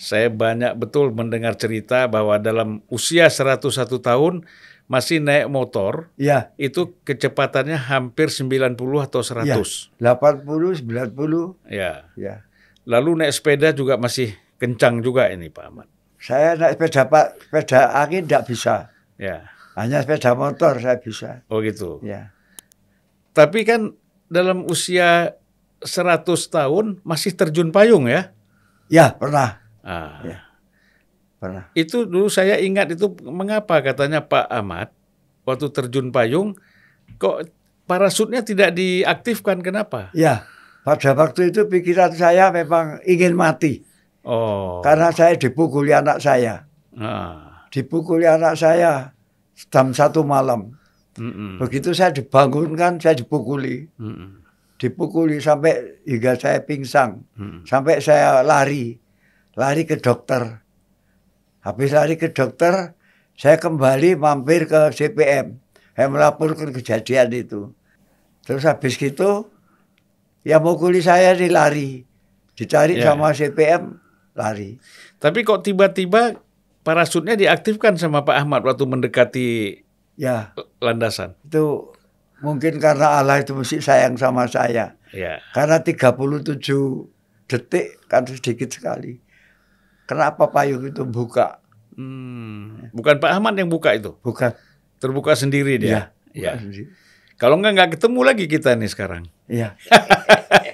Saya banyak betul mendengar cerita bahwa dalam usia 101 tahun masih naik motor, ya. itu kecepatannya hampir 90 atau 100. Ya. 80, 90. Ya. ya. Lalu naik sepeda juga masih kencang juga ini Pak Ahmad. Saya naik sepeda Pak, sepeda angin tidak bisa. Ya. Hanya sepeda motor saya bisa. Oh gitu. Ya. Tapi kan dalam usia 100 tahun masih terjun payung ya? Ya, pernah. Ah. Ya. Pernah. Itu dulu saya ingat itu mengapa katanya Pak Ahmad waktu terjun payung kok parasutnya tidak diaktifkan kenapa? Ya, pada waktu itu pikiran saya memang ingin mati. Oh. Karena saya dipukuli anak saya. Ah. Dipukuli anak saya jam satu malam. Mm -mm. Begitu saya dibangunkan, saya dipukuli. Mm -mm. Dipukuli sampai hingga saya pingsan. Mm Sampai saya lari lari ke dokter. Habis lari ke dokter, saya kembali mampir ke CPM. Saya melaporkan kejadian itu. Terus habis itu ya mukuli saya nih lari. Dicari yeah. sama CPM, lari. Tapi kok tiba-tiba parasutnya diaktifkan sama Pak Ahmad waktu mendekati ya landasan? Itu mungkin karena Allah itu mesti sayang sama saya. Ya. Karena 37 detik kan sedikit sekali. Kenapa payung itu buka? Hmm. Bukan Pak Ahmad yang buka itu. Bukan. Terbuka sendiri dia. Iya. ya. Kalau enggak enggak ketemu lagi kita nih sekarang. Iya.